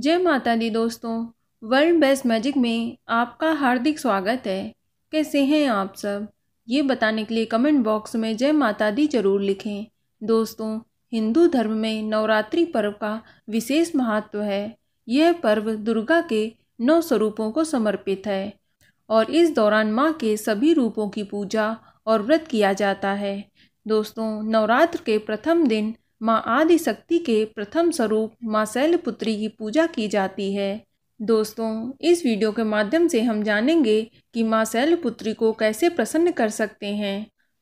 जय माता दी दोस्तों वर्ल्ड बेस्ट मैजिक में आपका हार्दिक स्वागत है कैसे हैं आप सब ये बताने के लिए कमेंट बॉक्स में जय माता दी जरूर लिखें दोस्तों हिंदू धर्म में नवरात्रि पर्व का विशेष महत्व है यह पर्व दुर्गा के नौ स्वरूपों को समर्पित है और इस दौरान माँ के सभी रूपों की पूजा और व्रत किया जाता है दोस्तों नवरात्र के प्रथम दिन माँ आदिशक्ति के प्रथम स्वरूप माँ शैलपुत्री की पूजा की जाती है दोस्तों इस वीडियो के माध्यम से हम जानेंगे कि माँ शैलपुत्री को कैसे प्रसन्न कर सकते हैं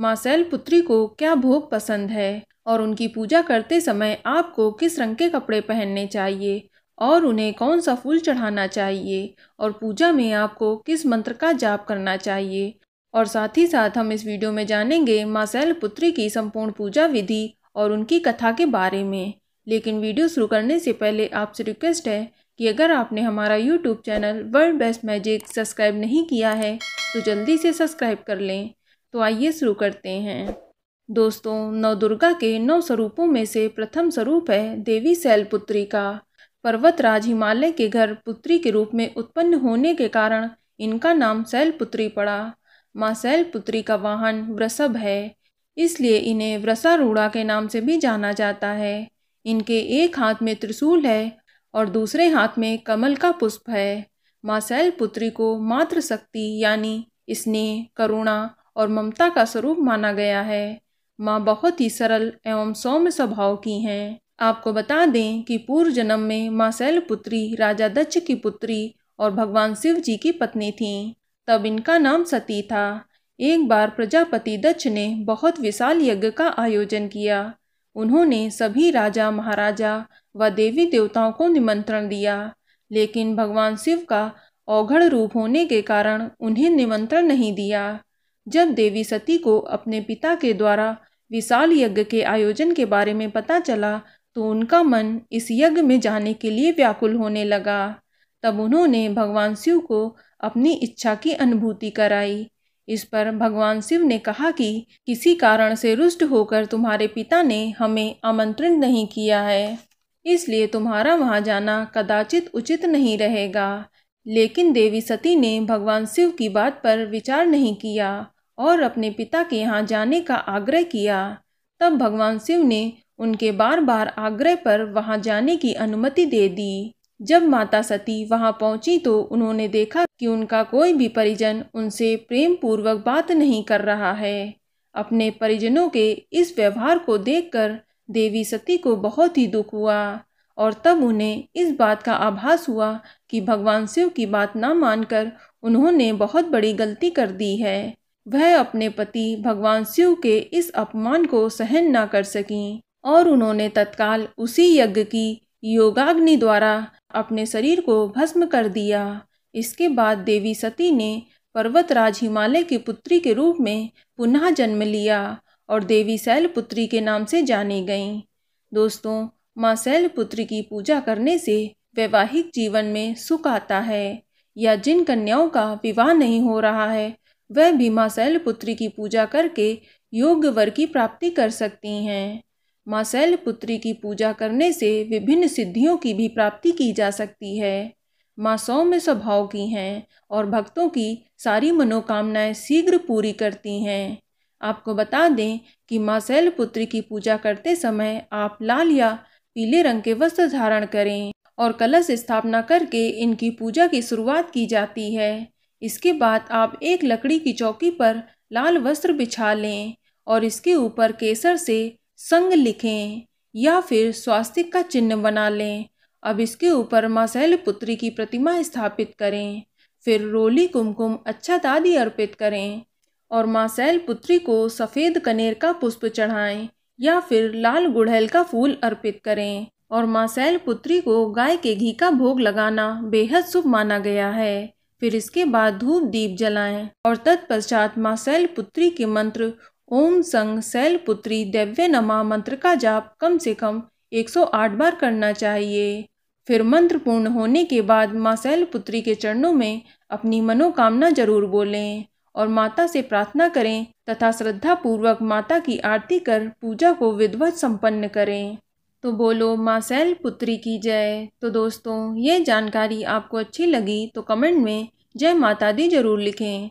माँ शैलपुत्री को क्या भोग पसंद है और उनकी पूजा करते समय आपको किस रंग के कपड़े पहनने चाहिए और उन्हें कौन सा फूल चढ़ाना चाहिए और पूजा में आपको किस मंत्र का जाप करना चाहिए और साथ ही साथ हम इस वीडियो में जानेंगे माँ शैलपुत्री की संपूर्ण पूजा विधि और उनकी कथा के बारे में लेकिन वीडियो शुरू करने से पहले आपसे रिक्वेस्ट है कि अगर आपने हमारा YouTube channel world best magic subscribe नहीं किया है तो जल्दी से सब्सक्राइब कर लें तो आइए शुरू करते हैं दोस्तों नवदुर्गा के नौ स्वरूपों में से प्रथम स्वरूप है देवी शैलपुत्री का पर्वतराज हिमालय के घर पुत्री के रूप में उत्पन्न होने के कारण इनका नाम शैलपुत्री पड़ा माँ शैलपुत्री का वाहन वृषभ है इसलिए इन्हें वृषारूढ़ा के नाम से भी जाना जाता है इनके एक हाथ में त्रिशूल है और दूसरे हाथ में कमल का पुष्प है माँ शैल पुत्री को मातृशक्ति शक्ति यानी स्नेह करुणा और ममता का स्वरूप माना गया है माँ बहुत ही सरल एवं सौम्य स्वभाव की हैं आपको बता दें कि पूर्व जन्म में माँ शैल पुत्री राजा दक्ष की पुत्री और भगवान शिव जी की पत्नी थीं तब इनका नाम सती था एक बार प्रजापति दक्ष ने बहुत विशाल यज्ञ का आयोजन किया उन्होंने सभी राजा महाराजा व देवी देवताओं को निमंत्रण दिया लेकिन भगवान शिव का औघड़ रूप होने के कारण उन्हें निमंत्रण नहीं दिया जब देवी सती को अपने पिता के द्वारा विशाल यज्ञ के आयोजन के बारे में पता चला तो उनका मन इस यज्ञ में जाने के लिए व्याकुल होने लगा तब उन्होंने भगवान शिव को अपनी इच्छा की अनुभूति कराई इस पर भगवान शिव ने कहा कि किसी कारण से रुष्ट होकर तुम्हारे पिता ने हमें आमंत्रण नहीं किया है इसलिए तुम्हारा वहाँ जाना कदाचित उचित नहीं रहेगा लेकिन देवी सती ने भगवान शिव की बात पर विचार नहीं किया और अपने पिता के यहाँ जाने का आग्रह किया तब भगवान शिव ने उनके बार बार आग्रह पर वहाँ जाने की अनुमति दे दी जब माता सती वहां पहुंची तो उन्होंने देखा कि उनका कोई भी परिजन उनसे प्रेम पूर्वक बात नहीं कर रहा है अपने परिजनों के इस व्यवहार को देखकर देवी सती को बहुत ही दुख हुआ और तब उन्हें इस बात का आभास हुआ कि भगवान शिव की बात ना मानकर उन्होंने बहुत बड़ी गलती कर दी है वह अपने पति भगवान शिव के इस अपमान को सहन ना कर सकी और उन्होंने तत्काल उसी यज्ञ की योगाग्नि द्वारा अपने शरीर को भस्म कर दिया इसके बाद देवी सती ने पर्वतराज हिमालय की पुत्री के रूप में पुनः जन्म लिया और देवी शैलपुत्री के नाम से जानी गईं दोस्तों माँ शैलपुत्री की पूजा करने से वैवाहिक जीवन में सुख आता है या जिन कन्याओं का विवाह नहीं हो रहा है वह भी माँ शैलपुत्री की पूजा करके योग्य वर की प्राप्ति कर सकती हैं माँ शैलपुत्री की पूजा करने से विभिन्न सिद्धियों की भी प्राप्ति की जा सकती है माँ सौम्य स्वभाव की हैं और भक्तों की सारी मनोकामनाएं शीघ्र पूरी करती हैं आपको बता दें कि माँ शैलपुत्री की पूजा करते समय आप लाल या पीले रंग के वस्त्र धारण करें और कलश स्थापना करके इनकी पूजा की शुरुआत की जाती है इसके बाद आप एक लकड़ी की चौकी पर लाल वस्त्र बिछा लें और इसके ऊपर केसर से संग लिखें या फिर स्वास्तिक का चिन्ह बना लें अब इसके ऊपर माँ पुत्री की प्रतिमा स्थापित करें फिर रोली कुमकुम अच्छा दादी अर्पित करें और माँ शैलपुत्री को सफ़ेद कनेर का पुष्प चढ़ाएं या फिर लाल गुड़हल का फूल अर्पित करें और माँ शैलपुत्री को गाय के घी का भोग लगाना बेहद शुभ माना गया है फिर इसके बाद धूप दीप जलाएं और तत्पश्चात माँ पुत्री के मंत्र ओम संग सैल पुत्री दैव्य नमा मंत्र का जाप कम से कम 108 बार करना चाहिए फिर मंत्र पूर्ण होने के बाद माँ सैल पुत्री के चरणों में अपनी मनोकामना जरूर बोलें और माता से प्रार्थना करें तथा श्रद्धापूर्वक माता की आरती कर पूजा को विधवत संपन्न करें तो बोलो माँ सैल पुत्री की जय तो दोस्तों ये जानकारी आपको अच्छी लगी तो कमेंट में जय माता दी जरूर लिखें